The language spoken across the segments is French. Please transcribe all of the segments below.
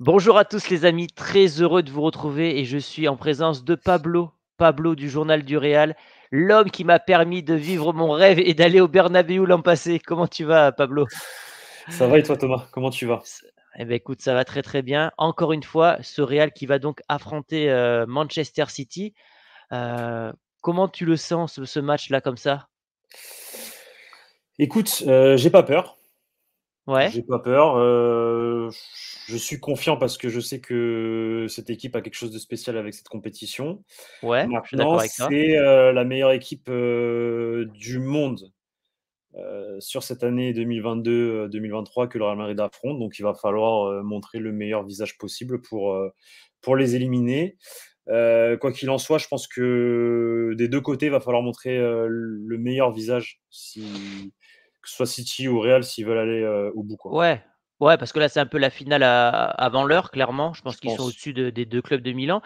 Bonjour à tous les amis, très heureux de vous retrouver et je suis en présence de Pablo, Pablo du journal du Real, l'homme qui m'a permis de vivre mon rêve et d'aller au Bernabéu l'an passé. Comment tu vas Pablo Ça va et toi Thomas, comment tu vas eh bien, écoute, ça va très très bien. Encore une fois, ce Real qui va donc affronter euh, Manchester City. Euh, comment tu le sens ce, match-là comme ça Écoute, euh, j'ai pas peur. Ouais. J'ai pas peur. Euh, je suis confiant parce que je sais que cette équipe a quelque chose de spécial avec cette compétition. Ouais, Maintenant, c'est euh, la meilleure équipe euh, du monde sur cette année 2022-2023 que le Real Madrid affronte. Donc, il va falloir montrer le meilleur visage possible pour, pour les éliminer. quoi qu'il en soit, je pense que des deux côtés, il va falloir montrer le meilleur visage si, que ce soit City ou Real s'ils veulent aller euh, au bout. Quoi. Ouais. Ouais, parce que là, c'est un peu la finale avant l'heure, clairement. Je pense qu'ils sont au-dessus des deux clubs de Milan.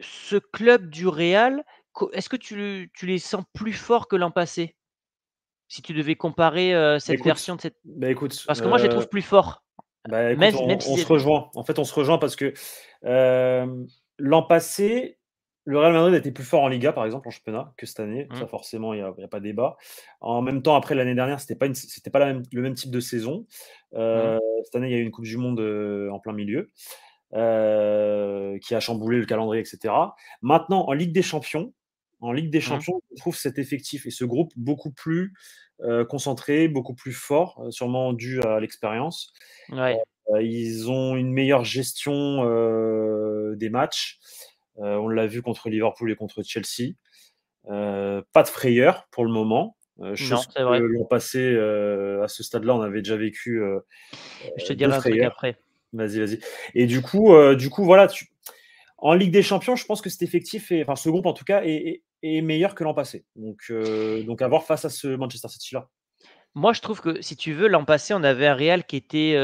Ce club du Real, est-ce que tu, les sens plus forts que l'an passé Si tu devais comparer euh, cette version de cette. Bah, écoute, parce que moi, je les trouve euh, plus forts. Bah, on se rejoint. En fait, on se rejoint parce que l'an passé, le Real Madrid était plus fort en Liga, par exemple, en championnat, que cette année. Ça, mm. forcément, il n'y a, pas de débat. En même temps, après l'année dernière, c'était pas, pas le même type de saison. Euh, mm. Cette année, il y a eu une Coupe du Monde euh, en plein milieu euh, qui a chamboulé le calendrier, etc. Maintenant, en Ligue des Champions, en Ligue des mm. Champions, on trouve cet effectif et ce groupe beaucoup plus concentré, beaucoup plus fort, sûrement dû à l'expérience. ils ont une meilleure gestion des matchs. Euh, on l'a vu contre Liverpool et contre Chelsea. Euh, pas de frayeur pour le moment. Je euh, pense que L'an passé, à ce stade-là, on avait déjà vécu. je te dirai après. Vas-y, vas-y. Et du coup, du coup, voilà. En Ligue des Champions, je pense que cet effectif, enfin ce groupe en tout cas, est, meilleur que l'an passé. Donc, donc à voir face à ce Manchester City-là. Moi, je trouve que si tu veux, l'an passé, on avait un Real qui était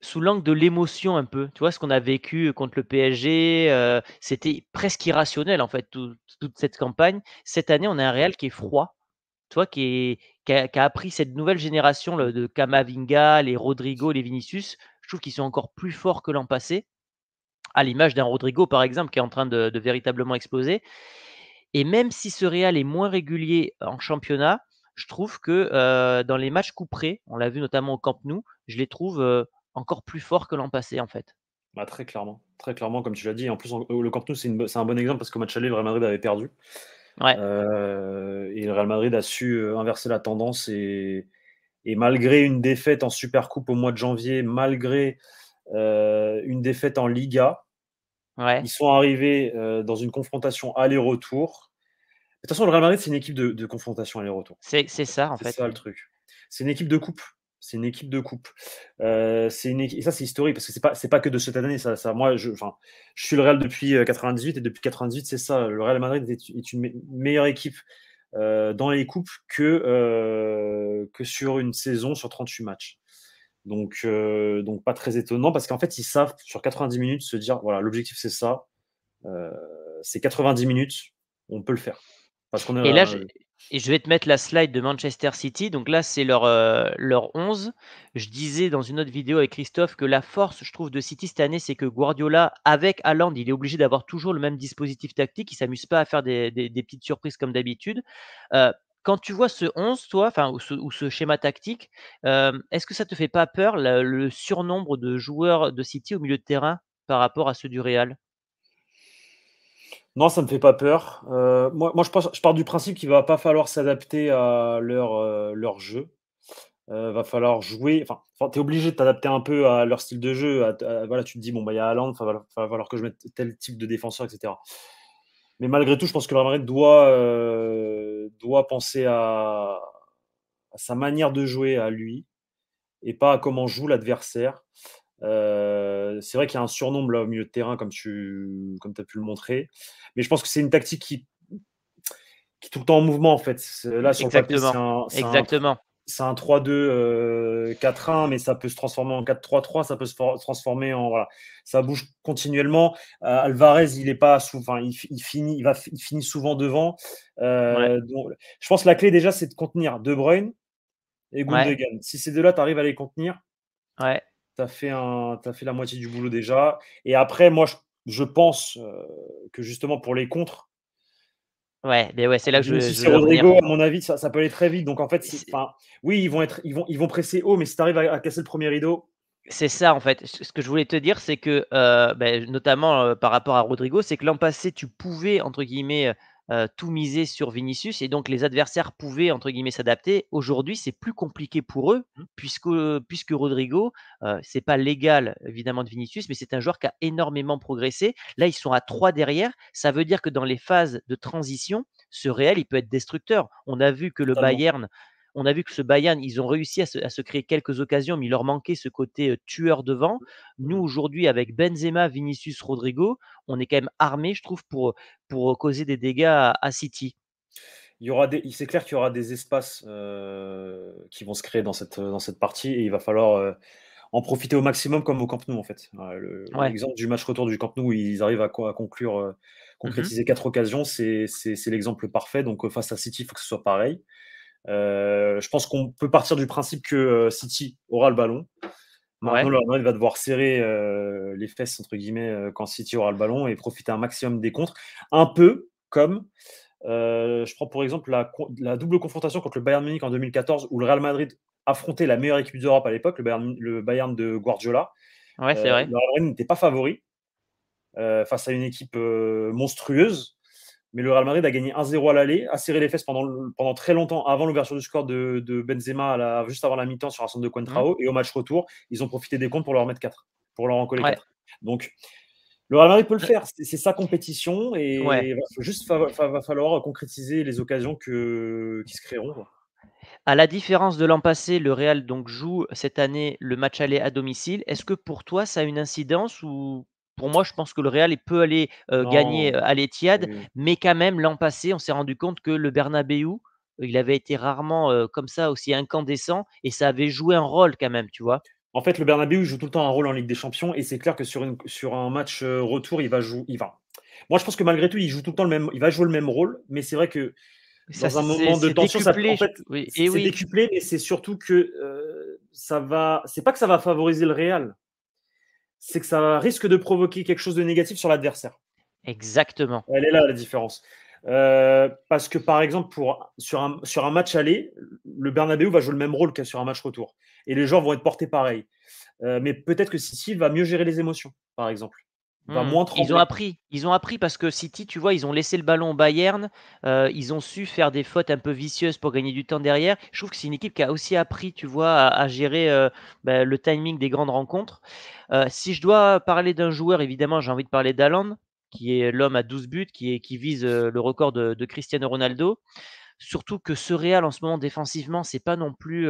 sous l'angle de l'émotion un peu. Tu vois, ce qu'on a vécu contre le PSG, euh, c'était presque irrationnel en fait, toute cette campagne. Cette année, on a un Real qui est froid, tu vois, qui, est, a, appris cette nouvelle génération de Kamavinga, les Rodrigo, les Vinicius. Je trouve qu'ils sont encore plus forts que l'an passé, à l'image d'un Rodrigo par exemple qui est en train de, véritablement exploser. Et même si ce Real est moins régulier en championnat, je trouve que euh, dans les matchs couperés, on l'a vu notamment au Camp Nou, je les trouve euh, encore plus fort que l'an passé en fait. Bah, très clairement, très clairement, comme tu l'as dit. En plus, oh, le Camp Nou, c'est un bon exemple parce qu'au match aller, le Real Madrid avait perdu. Ouais. Euh, et le Real Madrid a su euh, inverser la tendance et, malgré une défaite en Super Coupe au mois de janvier, malgré euh, une défaite en Liga, ils sont arrivés dans une confrontation aller-retour. De toute façon, le Real Madrid, c'est une équipe de, de confrontation aller-retour. C'est ça, en fait. C'est ça le truc. C'est une équipe de coupe c'est une équipe de coupe. Euh, c'est une... Et ça, c'est historique parce que c'est pas, pas que de cette année. Ça, moi, je, enfin, je suis le Real depuis 98 euh, et depuis 98, c'est ça. Le Real Madrid est, une meilleure équipe euh, dans les coupes que, que sur une saison sur 38 matchs. Donc, donc pas très étonnant parce qu'en fait, ils savent sur 90 minutes se dire voilà, l'objectif c'est ça. c'est 90 minutes, on peut le faire. Parce qu'on Et là, et je vais te mettre la slide de Manchester City. Donc là, c'est leur, euh, leur 11. Je disais dans une autre vidéo avec Christophe que la force, je trouve, de City cette année, c'est que Guardiola, avec Haaland, il est obligé d'avoir toujours le même dispositif tactique. Il ne s'amuse pas à faire des, petites surprises comme d'habitude. Euh, quand tu vois ce 11, toi, enfin, ou, ce schéma tactique, euh, est-ce que ça ne te fait pas peur, le surnombre de joueurs de City au milieu de terrain par rapport à ceux du Real non, ça ne me fait pas peur. Euh, moi, je, pars, du principe qu'il ne va pas falloir s'adapter à leur, euh, leur jeu. Euh, va falloir jouer. Enfin, tu es obligé de t'adapter un peu à leur style de jeu. voilà, tu te dis, bon, bah, il y a Haaland, il va, falloir que je mette tel type de défenseur, etc. Mais malgré tout, je pense que le Marine doit, doit penser à, sa manière de jouer à lui et pas à comment joue l'adversaire c'est vrai qu'il y a un surnombre là au milieu de terrain, comme tu comme as pu le montrer. Mais je pense que c'est une tactique qui, qui est tout le temps en mouvement, en fait. Là, sur Exactement. Exactement. C'est un, 3-2-4-1, mais ça peut se transformer en 4-3-3, ça peut se transformer en. Voilà, ça bouge continuellement. Alvarez, il est pas souvent. Il, il, finit, il, va, il finit souvent devant. Donc, je pense que la clé, déjà, c'est de contenir De Bruyne et Gundogan. Si ces deux-là, tu arrives à les contenir. Ouais tu as, fait un, as fait la moitié du boulot déjà. Et après, moi, je, pense euh, que justement pour les contres, Ouais, mais ouais, c'est là que je. suis Rodrigo, à mon avis, ça, peut aller très vite. Donc en fait, enfin, oui, ils vont être, ils vont, ils vont presser haut, mais si tu arrives à, casser le premier rideau. C'est ça en fait. Ce que je voulais te dire, c'est que euh, ben, notamment euh, par rapport à Rodrigo, c'est que l'an passé, tu pouvais entre guillemets euh, tout miser sur Vinicius et donc les adversaires pouvaient entre guillemets s'adapter. Aujourd'hui, c'est plus compliqué pour eux mmh. puisque, euh, puisque Rodrigo, euh, c'est pas l'égal évidemment de Vinicius, mais c'est un joueur qui a énormément progressé. Là, ils sont à 3 derrière. Ça veut dire que dans les phases de transition, ce réel, il peut être destructeur. On a vu que le Bayern on a vu que ce Bayern, ils ont réussi à se, créer quelques occasions, mais il leur manquait ce côté tueur devant. Nous, mmh. aujourd'hui, avec Benzema, Vinicius, Rodrigo, on est quand même armé, je trouve, pour, pour causer des dégâts à, City il y aura c'est clair qu'il y aura des espaces qui vont se créer dans cette, dans cette partie et il va falloir en profiter au maximum comme au Camp Nou en fait. l'exemple du match retour du Camp Nou, ils arrivent à, conclure, mmh concrétiser quatre occasions, c'est, l'exemple parfait. Donc face à City, il faut que ce soit pareil. Euh, je pense qu'on peut partir du principe que euh, City aura le ballon. Maintenant, Real va devoir serrer euh, les fesses, entre guillemets, quand City aura le ballon et profiter un maximum des contres. Un peu comme, je prends pour exemple la, double confrontation contre le Bayern Munich en 2014, où le Real Madrid affrontait la meilleure équipe d'Europe à l'époque, le Bayern, de Guardiola. Le Real Madrid n'était pas favori face à une équipe monstrueuse. Mais le Real Madrid a gagné 1-0 à l'aller, a serré les fesses pendant, pendant très longtemps avant l'ouverture du score de, Benzema, juste avant la mi-temps sur un centre de Cointrao. Mmh. Et au match retour, ils ont profité des comptes pour leur mettre 4, pour leur en coller Donc, le Real Madrid peut le faire. C'est sa compétition. Et il juste, va, falloir concrétiser les occasions que, qui se créeront. À la différence de l'an passé, le Real donc joue cette année le match aller à domicile. Est-ce que pour toi, ça a une incidence ou pour moi, je pense que le Real peut aller gagner à l'Etihad, mais quand même, l'an passé, on s'est rendu compte que le Bernabeu, il avait été rarement comme ça, aussi incandescent, et ça avait joué un rôle quand même, tu vois. En fait, le Bernabeu joue tout le temps un rôle en Ligue des Champions, et c'est clair que sur, un match retour, il va jouer. Il va. Moi, je pense que malgré tout, il joue tout le temps le même, il va jouer le même rôle, mais c'est vrai que dans un moment de tension, ça en c'est décuplé, mais c'est surtout que ça va. C'est pas que ça va favoriser le Real, c'est que ça risque de provoquer quelque chose de négatif sur l'adversaire. Exactement. Elle est là la différence. Euh, parce que par exemple, pour, sur, un, sur un match aller, le Bernabeu va jouer le même rôle qu'à sur un match retour. Et les gens vont être portés pareil. Euh, mais peut-être que Sissi va mieux gérer les émotions, par exemple. Hmm. ils ont appris. Ils ont appris parce que City, tu vois, ils ont laissé le ballon au Bayern. Euh, ils ont su faire des fautes un peu vicieuses pour gagner du temps derrière. Je trouve que c'est une équipe qui a aussi appris, tu vois, à, gérer euh, ben, le timing des grandes rencontres. Euh, si je dois parler d'un joueur, évidemment, j'ai envie de parler d'Alan, qui est l'homme à 12 buts, qui, vise le record de, Cristiano Ronaldo. Surtout que ce Real en ce moment défensivement, c'est pas non plus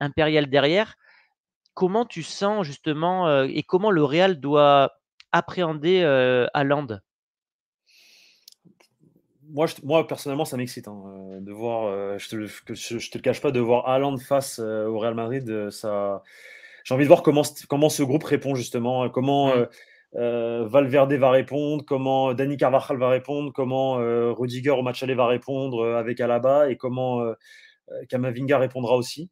impérial derrière. Comment tu sens justement et comment le Real doit appréhender à moi, moi, personnellement, ça m'excite hein, de voir. je, te, je, te le cache pas, de voir Haaland face au Real Madrid. ça, j'ai envie de voir comment comment ce groupe répond justement, comment mmh. Valverde va répondre, comment Dani Carvajal va répondre, comment Rudiger au match aller va répondre avec Alaba et comment Kamavinga répondra aussi,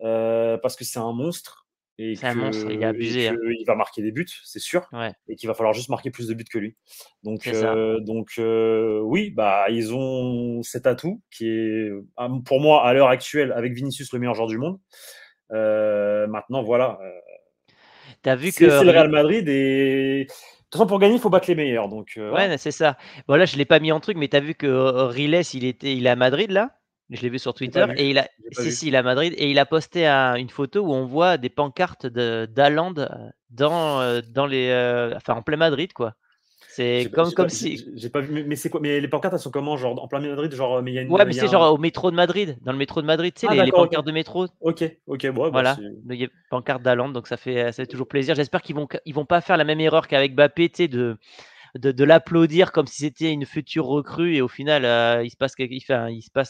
parce que c'est un monstre. Et c'est il a abusé. Hein. Il va marquer des buts, c'est sûr. Et qu'il va falloir juste marquer plus de buts que lui. Donc, euh, donc euh, oui, bah, ils ont cet atout qui est, ah, pour moi, à l'heure actuelle, avec Vinicius, le meilleur joueur du monde. Euh, maintenant, voilà. T'as vu que. C'est le Real Madrid et. De toute façon, pour gagner, il faut battre les meilleurs. Donc, ouais, c'est ça. Voilà, je ne l'ai pas mis en truc, mais tu as vu que Riles, il, était, il est à Madrid, là je l'ai vu sur Twitter et il a, si, si, Madrid et il a posté une photo où on voit des pancartes d'Aland euh, dans, euh, dans les, euh, enfin en plein Madrid quoi. C'est comme, comme si. J'ai pas vu, mais c'est quoi Mais les pancartes, elles sont comment Genre en plein Madrid genre, mais y a une, Ouais, mais c'est genre au métro de Madrid, dans le métro de Madrid, tu sais, ah, les, pancartes de métro. Ok, ok, bon, bah, Voilà, il y a pancartes d'Alande, donc ça fait, ça fait toujours plaisir. J'espère qu'ils vont, ils vont pas faire la même erreur qu'avec Bappé, tu sais, de de, l'applaudir comme si c'était une future recrue et au final, euh, il, se passe,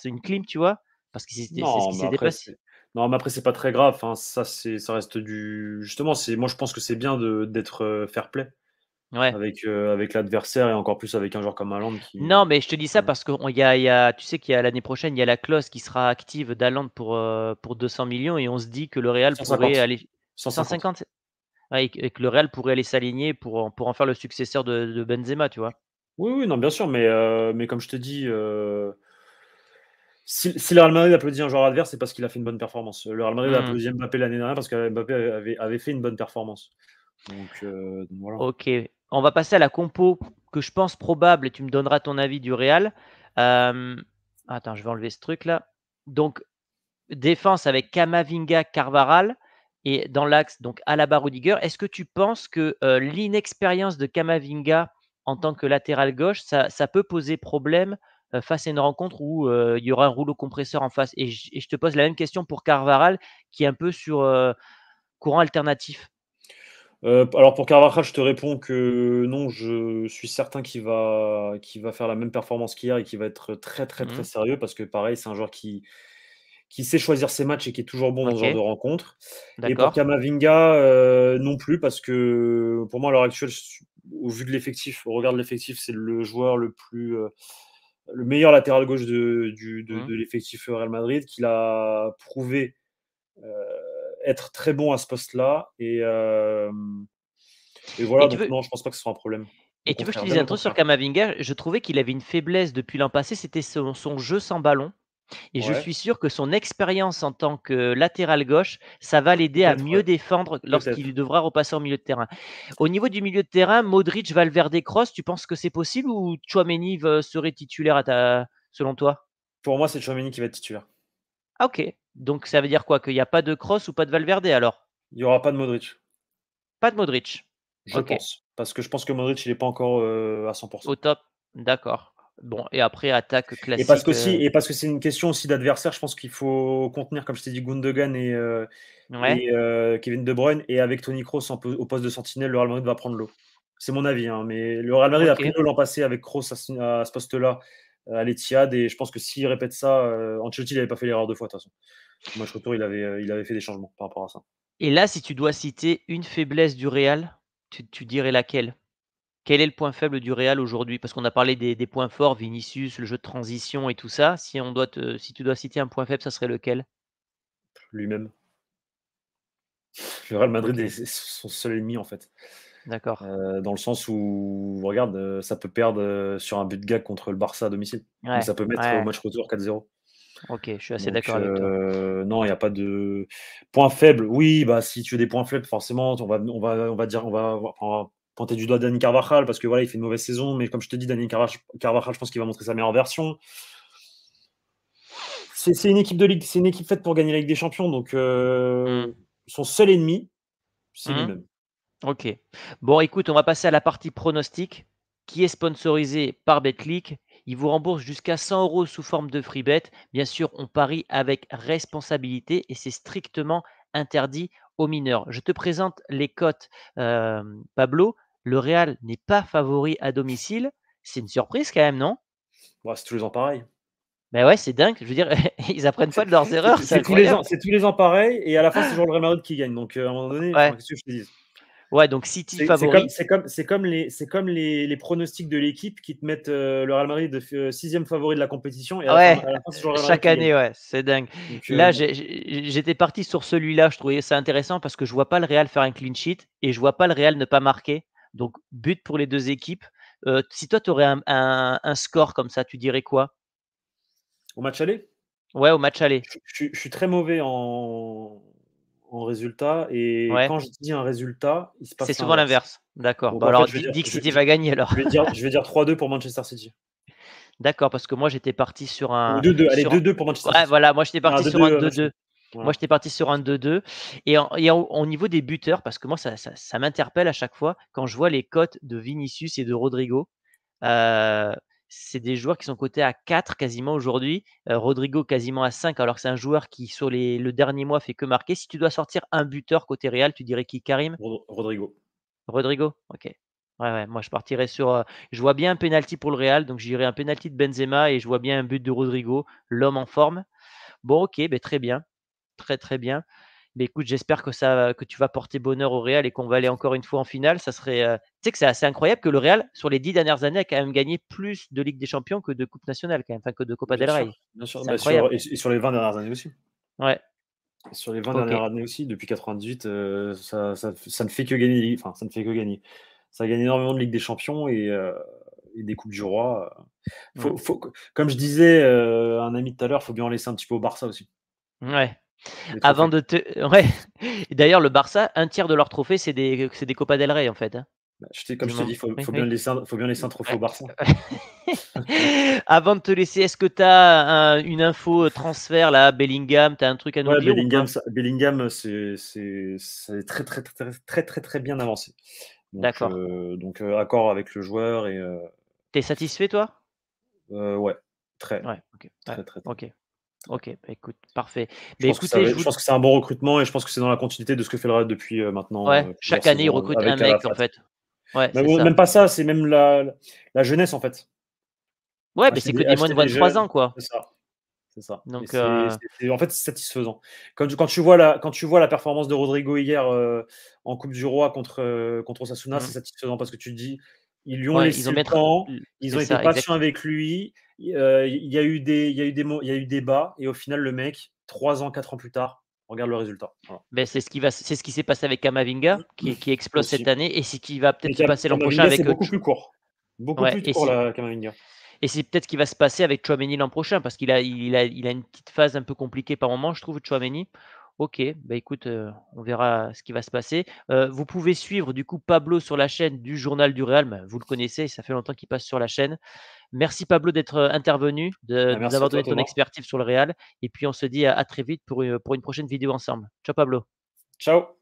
une clim, tu vois Parce que c'est ce qui s'est dépassé. Non, mais après, c'est pas très grave. Hein, ça, ça reste du. Justement, c'est moi, je pense que c'est bien d'être euh, fair play. Avec, euh, avec l'adversaire et encore plus avec un joueur comme Allende. Non, mais je te dis ça parce que y a, tu sais qu'il y a l'année prochaine, il y a la clause qui sera active d'Allende pour, pour 200 millions et on se dit que le Real pourrait aller. 150 Hein, et, que le Real pourrait aller s'aligner pour, pour en faire le successeur de, Benzema, tu vois. Oui, oui, non, bien sûr, mais, euh, mais comme je te dis, euh, si, le Real Madrid applaudit un joueur adverse, c'est parce qu'il a fait une bonne performance. Le Real Madrid a mmh. applaudi Mbappé l'année dernière parce que avait, fait une bonne performance. Donc, euh, Ok, on va passer à la compo que je pense probable et tu me donneras ton avis du Real. Attends, je vais enlever ce truc là. Donc, défense avec Kamavinga, Carvaral et dans l'axe, donc à Alaba Rudiger, est-ce que tu penses que euh, l'inexpérience de Kamavinga en tant que latéral gauche, ça, peut poser problème euh, face à une rencontre où euh, il y aura un rouleau compresseur en face et, je te pose la même question pour Carvaral qui est un peu sur courant alternatif. alors pour Carvajal, je te réponds que non, je suis certain qu'il va, va faire la même performance qu'hier et qu'il va être très très mmh très sérieux parce que pareil, c'est un joueur qui, qui sait choisir ses matchs et qui est toujours bon dans ce genre de rencontre. Et pour Kamavinga, euh, non plus, parce que pour moi, à l'heure actuelle, au vu de l'effectif, au regard de l'effectif, c'est le joueur le plus. Euh, le meilleur latéral gauche de, mmh. de, l'effectif Real Madrid, qu'il a prouvé euh, être très bon à ce poste-là. Et, et, voilà, donc non, je pense pas que ce soit un problème. Et tu veux que je te dise un truc sur Kamavinga Je trouvais qu'il avait une faiblesse depuis l'an passé, c'était son, jeu sans ballon. Et je suis sûr que son expérience en tant que latéral gauche, ça va l'aider à mieux défendre lorsqu'il devra repasser au milieu de terrain. Au niveau du milieu de terrain, Modric, Valverde, Cross, tu penses que c'est possible ou Chouameni serait titulaire à ta... selon toi Pour moi, c'est Chouameni qui va être titulaire. Ah, ok. Donc ça veut dire quoi Qu'il n'y a pas de Cross ou pas de Valverde alors Il n'y aura pas de Modric. Pas de Modric. Je pense. Parce que je pense que Modric, il n'est pas encore euh, à 100%. Au top. D'accord. Bon, et après, attaque classique. Et parce, que euh, et parce que c'est une question aussi d'adversaire, je pense qu'il faut contenir, comme je t'ai dit, Gundogan et, euh, et euh, Kevin De Bruyne. Et avec Tony Kroos au poste de sentinelle, le Real Madrid va prendre l'eau. C'est mon avis, hein, mais le Real Madrid a pris l'eau l'an passé avec Kroos à, ce poste-là, à l'Etihad. Et je pense que s'il répète ça, euh, Ancelotti n'avait pas fait l'erreur deux fois, de toute façon. Moi, je retourne, il avait, il avait fait des changements par rapport à ça. Et là, si tu dois citer une faiblesse du Real, tu dirais laquelle quel est le point faible du Real aujourd'hui Parce qu'on a parlé des, points forts, Vinicius, le jeu de transition et tout ça. Si, on doit si tu dois citer un point faible, ça serait lequel Lui-même. Le Real Madrid est son seul ennemi en fait. D'accord. Euh, dans le sens où, regarde, euh, ça peut perdre euh, sur un but de gag contre le Barça à domicile. ça peut mettre au match retour 4-0. Ok, je suis assez d'accord avec toi. non, il n'y a pas de point faible. Oui, bah si tu veux des points faibles, forcément, on va, on va, on va dire, on va, on va pointer du doigt Dani Carvajal parce que voilà, il fait une mauvaise saison, mais comme je te dis, Dani Carvajal, je pense qu'il va montrer sa meilleure version. C'est une équipe de ligue, c'est une équipe faite pour gagner la Ligue des Champions, donc euh, mm. son seul ennemi, c'est mm. lui-même. Ok. Bon, écoute, on va passer à la partie pronostic qui est sponsorisée par Betclic. Il vous rembourse jusqu'à 100 euros sous forme de free bet. Bien sûr, on parie avec responsabilité et c'est strictement interdit aux mineurs. Je te présente les cotes, euh, Pablo. Le Real n'est pas favori à domicile. C'est une surprise quand même, non C'est tous les ans pareil. Mais bah ouais, c'est dingue. Je veux dire, ils apprennent pas de leurs erreurs. C'est tous les ans, c'est tous les pareil. Et à la fin, c'est toujours le Real Madrid qui gagne. Donc, euh, à un moment donné, ouais. ce que je te dis Ouais, donc City favori. C'est comme, comme, les, comme les, pronostics de l'équipe qui te mettent euh, le Real Madrid de, euh, sixième favori de la compétition. Et chaque année, ouais, c'est dingue. Là, j'étais parti sur celui-là. Je trouvais ça intéressant parce que je vois pas le Real faire un clean sheet et je vois pas le Real ne pas marquer. Donc, but pour les deux équipes. si toi, tu aurais un, score comme ça, tu dirais quoi Au match aller Ouais, au match aller. Je, suis très mauvais en, résultat. Et quand je dis un résultat, il se passe. C'est souvent l'inverse. D'accord. Bah alors, fait, dis, que City va gagner alors. Je vais dire, 3-2 pour Manchester City. D'accord, parce que moi j'étais parti sur un. 2-2, allez, 2-2 pour Manchester City. Ouais, voilà, moi j'étais parti sur un 2-2 moi je j'étais parti sur un 2-2. Et, au niveau des buteurs, parce que moi, ça, m'interpelle à chaque fois quand je vois les cotes de Vinicius et de Rodrigo. Euh, c'est des joueurs qui sont cotés à 4 quasiment aujourd'hui. Euh, Rodrigo quasiment à 5, alors que c'est un joueur qui, sur le dernier mois, fait que marquer. Si tu dois sortir un buteur côté Real, tu dirais qui Karim Rodrigo. Rodrigo Ok. Ouais, ouais, moi je partirais sur. Euh, je vois bien un penalty pour le Real, donc j'irai un penalty de Benzema et je vois bien un but de Rodrigo, l'homme en forme. Bon, ok, ben, très bien très très bien. Mais écoute, j'espère que, ça, que tu vas porter bonheur au Real et qu'on va aller encore une fois en finale. Ça serait, euh, tu sais que c'est assez incroyable que le Real, sur les dix dernières années, a quand même gagné plus de Ligue des Champions que de Coupe nationale, quand même, enfin que de Copa del Rey. Bah, sur, et, sur les 20 dernières années aussi. Ouais. Sur les 20 dernières années aussi, depuis 98, euh, ça, ne fait que gagner. Enfin, ça ne fait que gagner. Ça gagne énormément de Ligue des Champions et, euh, des Coupes du Roi. Faut, comme je disais, un ami tout à l'heure, il faut bien en laisser un petit peu au Barça aussi. Ouais, avant de te. Ouais. D'ailleurs, le Barça, un tiers de leurs trophées, c'est des, des Copa del Rey, en fait. Hein. Bah, je comme je te dis, il faut, faut, bien laisser un trophée au Barça. Avant de te laisser, est-ce que tu as une info euh, transfert là Bellingham, tu as un truc à nous dire Bellingham, Bellingham c'est très très, très très très très bien avancé. D'accord. Euh, donc, euh, accord avec le joueur. et. Euh... T'es satisfait toi Ouais, très. Ouais, très, très, très, Ok. Ok, bah, écoute, parfait. Mais je, pense que c'est un bon recrutement et je pense que c'est dans la continuité de ce que fait le Real depuis euh, maintenant. Euh, chaque année, il recrute un mec, en fait. même, pas ça, c'est même la, la, jeunesse, en fait. Ouais, c'est que des moins de 23 ans, quoi. C'est ça. ça. Donc, euh, en fait, c'est satisfaisant. Quand, quand, tu vois la, quand tu vois la performance de Rodrigo hier en Coupe du Roi contre, contre Osasuna, mmh. c'est satisfaisant parce que tu te dis ils lui ont laissé ils ont ils ont été patients avec lui. Euh, il y a eu des, il a eu des, il y et au final le mec, trois ans, quatre ans plus tard, regarde le résultat. Ben, c'est ce qui va, c'est ce qui s'est passé avec Kamavinga mmh, qui, mmh, explose cette année et c'est ce qui va peut-être se passer l'an prochain avec. Euh, beaucoup plus court, beaucoup plus court Kamavinga. Et c'est peut-être ce qui va se passer avec Chouameni l'an prochain, parce qu'il a, il a, a une petite phase un peu compliquée par moment, je trouve, Chouameni, Ok, bah écoute, on verra ce qui va se passer. vous pouvez suivre du coup Pablo sur la chaîne du Journal du Real. vous le connaissez, ça fait longtemps qu'il passe sur la chaîne. Merci Pablo d'être intervenu, bah, nous avoir donné ton expertise sur le Real. Et puis on se dit à, très vite pour pour une prochaine vidéo ensemble. Ciao Pablo. Ciao.